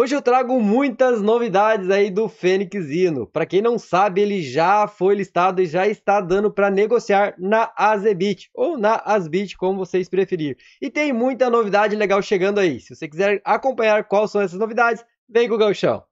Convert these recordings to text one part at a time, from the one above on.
Hoje eu trago muitas novidades aí do Fênix Hino. Para quem não sabe, ele já foi listado e já está dando para negociar na Azebit ou na Asbit, como vocês preferirem. E tem muita novidade legal chegando aí. Se você quiser acompanhar quais são essas novidades, vem com o Galchão.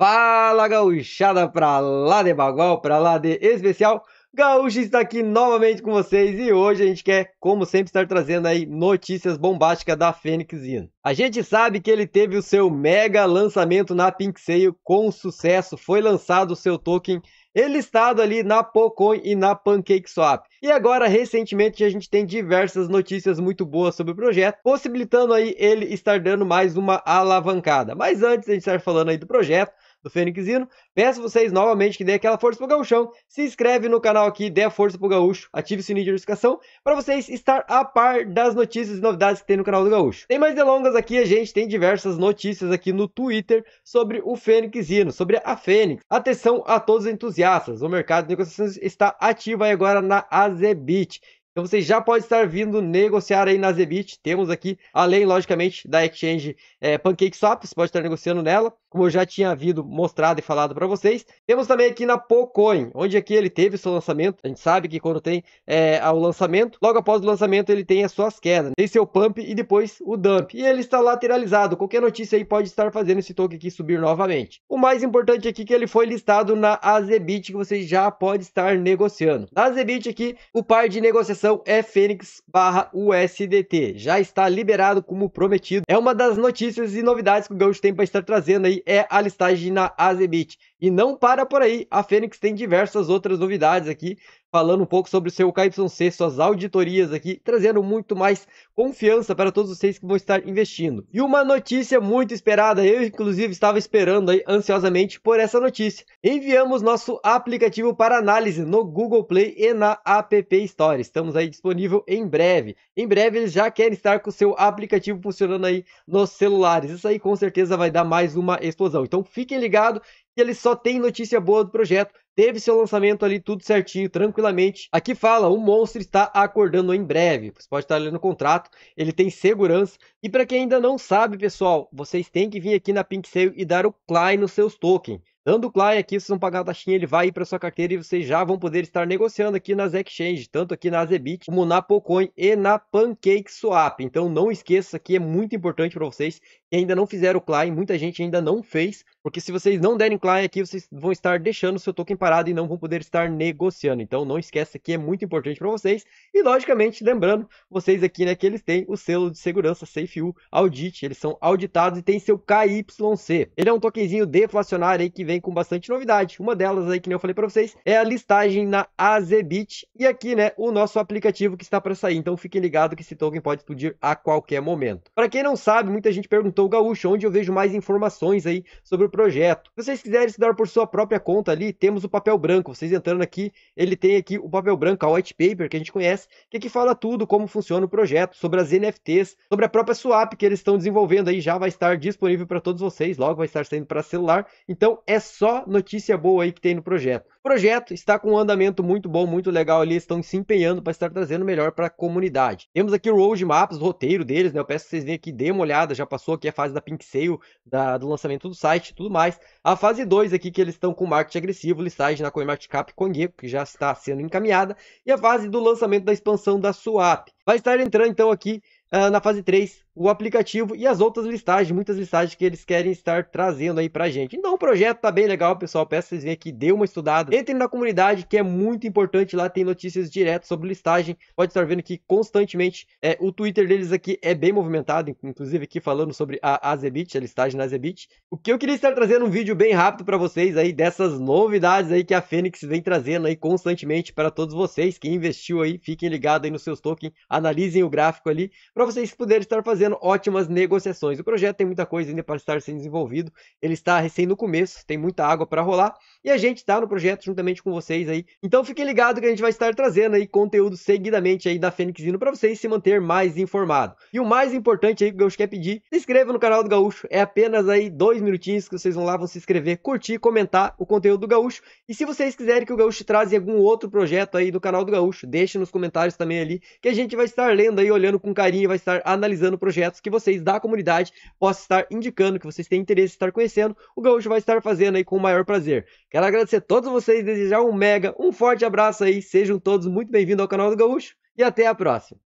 Fala gauchada pra lá de bagual, pra lá de especial. Gaúcho está aqui novamente com vocês e hoje a gente quer, como sempre, estar trazendo aí notícias bombásticas da Fênix Yin. A gente sabe que ele teve o seu mega lançamento na Pink Sale com sucesso, foi lançado o seu token listado ali na Pocoin e na PancakeSwap. E agora, recentemente, a gente tem diversas notícias muito boas sobre o projeto, possibilitando aí ele estar dando mais uma alavancada. Mas antes de a gente estar falando aí do projeto, do Fênixino. Peço vocês novamente que dê aquela força pro Gaúchão. Se inscreve no canal aqui, dê a força pro Gaúcho, ative o sininho de notificação para vocês estar a par das notícias e novidades que tem no canal do Gaúcho. Tem mais delongas aqui, a gente tem diversas notícias aqui no Twitter sobre o Fênixino, sobre a Fênix. Atenção a todos os entusiastas, o mercado de negociações está ativo aí agora na Azebit. Então vocês já podem estar vindo negociar aí na Zebit. Temos aqui, além, logicamente, da exchange é, eh, PancakeSwap, você pode estar negociando nela como eu já tinha havido mostrado e falado para vocês. Temos também aqui na Pocoin, onde aqui ele teve seu lançamento. A gente sabe que quando tem é, o lançamento, logo após o lançamento ele tem as suas quedas, tem seu pump e depois o dump. E ele está lateralizado, qualquer notícia aí pode estar fazendo esse token aqui subir novamente. O mais importante aqui é que ele foi listado na Azebit, que você já pode estar negociando. Na Azebit aqui, o par de negociação é Fênix barra USDT, já está liberado como prometido. É uma das notícias e novidades que o Gaúcho tem para estar trazendo aí é a listagem na Azebit. E não para por aí, a Fênix tem diversas outras novidades aqui falando um pouco sobre o seu KYC, suas auditorias aqui, trazendo muito mais confiança para todos vocês que vão estar investindo. E uma notícia muito esperada, eu inclusive estava esperando aí ansiosamente por essa notícia. Enviamos nosso aplicativo para análise no Google Play e na App Store. Estamos aí disponível em breve. Em breve eles já querem estar com o seu aplicativo funcionando aí nos celulares. Isso aí com certeza vai dar mais uma explosão. Então fiquem ligados que eles só têm notícia boa do projeto teve seu lançamento ali tudo certinho, tranquilamente. Aqui fala, o monstro está acordando em breve. Você pode estar lendo o contrato, ele tem segurança. E para quem ainda não sabe, pessoal, vocês têm que vir aqui na Pink Sale e dar o Klein nos seus tokens. Dando Clay aqui, vocês vão pagar a taxinha, ele vai ir para sua carteira e vocês já vão poder estar negociando aqui nas exchanges, tanto aqui na Zebit, como na Pocoin e na Pancake Swap. Então não esqueça, que aqui é muito importante para vocês que ainda não fizeram o Clay, muita gente ainda não fez, porque se vocês não derem Clay aqui, vocês vão estar deixando seu token parado e não vão poder estar negociando. Então não esqueça que é muito importante para vocês. E logicamente, lembrando, vocês aqui, né, que eles têm o selo de segurança SafeU Audit, eles são auditados e tem seu KYC. Ele é um tokenzinho deflacionário aí que vem com bastante novidade. Uma delas aí que nem eu falei para vocês é a listagem na Azebit e aqui, né, o nosso aplicativo que está para sair. Então fiquem ligados que esse token pode explodir a qualquer momento. Para quem não sabe, muita gente perguntou Gaúcho onde eu vejo mais informações aí sobre o projeto. Se vocês quiserem estudar por sua própria conta ali, temos o papel branco. Vocês entrando aqui, ele tem aqui o papel branco, a white paper que a gente conhece, que aqui é fala tudo como funciona o projeto, sobre as NFTs, sobre a própria swap que eles estão desenvolvendo aí, já vai estar disponível para todos vocês, logo vai estar saindo para celular. Então é é só notícia boa aí que tem no projeto. O projeto está com um andamento muito bom, muito legal ali, estão se empenhando para estar trazendo melhor para a comunidade. Temos aqui o roadmaps, o roteiro deles, né? Eu peço que vocês venham aqui, dêem uma olhada, já passou aqui a fase da Pink Sale, da, do lançamento do site tudo mais. A fase 2 aqui que eles estão com marketing agressivo, listagem na CoinMarketCap CoinGecko, que já está sendo encaminhada, e a fase do lançamento da expansão da Swap. Vai estar entrando então aqui uh, na fase 3 o aplicativo e as outras listagens, muitas listagens que eles querem estar trazendo aí pra gente. Então o projeto tá bem legal, pessoal. Peço vocês venham aqui, dê uma estudada. Entrem na comunidade, que é muito importante. Lá tem notícias direto sobre listagem. Pode estar vendo que constantemente é, o Twitter deles aqui é bem movimentado, inclusive aqui falando sobre a Azebit, a listagem na Azebit. O que eu queria estar trazendo um vídeo bem rápido para vocês aí dessas novidades aí que a Fênix vem trazendo aí constantemente para todos vocês que investiu aí. Fiquem ligados aí nos seus tokens, analisem o gráfico ali para vocês poderem estar fazendo fazendo ótimas negociações. O projeto tem muita coisa ainda para estar sendo desenvolvido, ele está recém no começo, tem muita água para rolar e a gente está no projeto juntamente com vocês aí. Então fiquem ligados que a gente vai estar trazendo aí conteúdo seguidamente aí da Fênix Hino para vocês se manter mais informado. E o mais importante aí que o Gaúcho quer pedir, se inscreva no canal do Gaúcho, é apenas aí dois minutinhos que vocês vão lá, vão se inscrever, curtir, comentar o conteúdo do Gaúcho. E se vocês quiserem que o Gaúcho traze algum outro projeto aí do canal do Gaúcho, deixe nos comentários também ali que a gente vai estar lendo aí, olhando com carinho, vai estar analisando o projeto projetos que vocês da comunidade possam estar indicando, que vocês têm interesse em estar conhecendo, o Gaúcho vai estar fazendo aí com o maior prazer. Quero agradecer a todos vocês, desejar um mega, um forte abraço aí, sejam todos muito bem-vindos ao canal do Gaúcho e até a próxima.